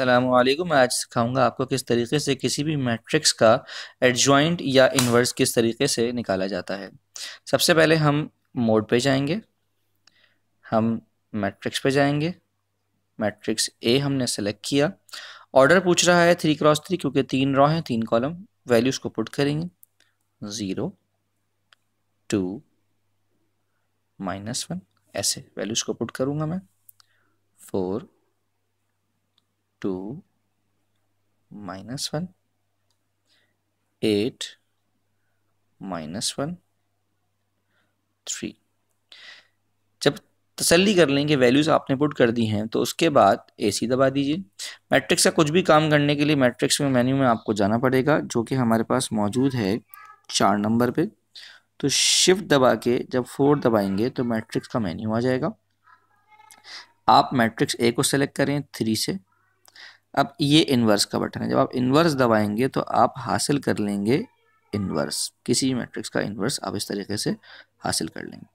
मैं आज सिखाऊंगा आपको किस तरीके से किसी भी मैट्रिक्स का एडजॉइंट या इन्वर्स किस तरीके से निकाला जाता है सबसे पहले हम मोड पे जाएंगे हम मैट्रिक्स पे जाएंगे मैट्रिक्स ए हमने सेलेक्ट किया ऑर्डर पूछ रहा है थ्री क्रॉस थ्री क्योंकि तीन रॉ हैं तीन कॉलम वैल्यूज़ को पुट करेंगे ज़ीरो टू माइनस वन ऐसे वैल्यूज़ को पुट करूँगा मैं four two minus one eight minus one three जब तसल्ली कर लेंगे वैल्यूज़ आपने पुट कर दी हैं तो उसके बाद ए सी दबा दीजिए मैट्रिक्स का कुछ भी काम करने के लिए मैट्रिक्स में मेन्यू में आपको जाना पड़ेगा जो कि हमारे पास मौजूद है चार नंबर पे तो शिफ्ट दबा के जब फोर दबाएंगे तो मैट्रिक्स का मेन्यू आ जाएगा आप मैट्रिक्स ए को सेलेक्ट करें थ्री से अब ये इन्वर्स का बटन है जब आप इन्वर्स दबाएंगे तो आप हासिल कर लेंगे इन्वर्स किसी भी मैट्रिक्स का इन्वर्स आप इस तरीके से हासिल कर लेंगे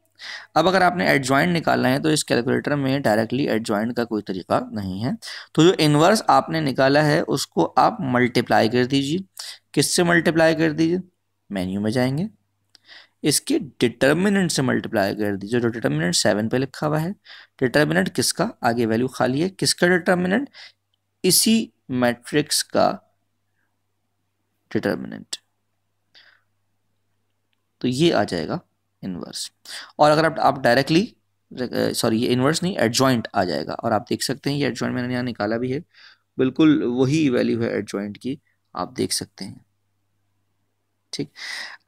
अब अगर आपने एडजॉइंट निकालना है तो इस कैलकुलेटर में डायरेक्टली एडजॉइंट का कोई तरीका नहीं है तो जो इन्वर्स आपने निकाला है उसको आप मल्टीप्लाई कर दीजिए किससे मल्टीप्लाई कर दीजिए मेन्यू में जाएंगे इसके डिटर्मिनेंट से मल्टीप्लाई कर दीजिए जो डिटर्मिनेंट सेवन पे लिखा हुआ है डिटर्मिनेंट किसका आगे वैल्यू खाली है किसका डिटर्मिनेंट इसी मैट्रिक्स का डिटर्मिनेंट तो ये आ जाएगा इनवर्स और अगर आप आप डायरेक्टली सॉरी ये इनवर्स नहीं एडजॉइंट आ जाएगा और आप देख सकते हैं ये एडजॉइंट मैंने यहाँ निकाला भी है बिल्कुल वही वैल्यू है एडजॉइंट की आप देख सकते हैं ठीक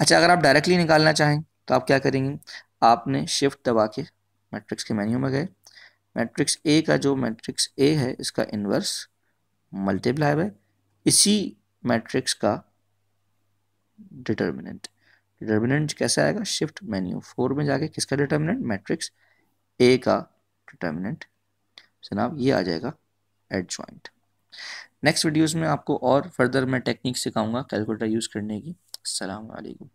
अच्छा अगर आप डायरेक्टली निकालना चाहें तो आप क्या करेंगे आपने शिफ्ट दबा के मैट्रिक्स के मेन्यू में गए मैट्रिक्स ए का जो मैट्रिक्स ए है इसका इनवर्स मल्टीप्लाई बाय इसी मैट्रिक्स का डिटर्मिनेंट डिटर्मिनेंट कैसे आएगा शिफ्ट मेन्यू फोर में जाके किसका डिटर्मिनेंट मैट्रिक्स ए का डिटर्मिनेंट जनाब ये आ जाएगा एड ज्वाइंट नेक्स्ट वीडियोस में आपको और फर्दर मैं टेक्निक सिखाऊंगा कैलकुलेटर यूज़ करने की अलैक्म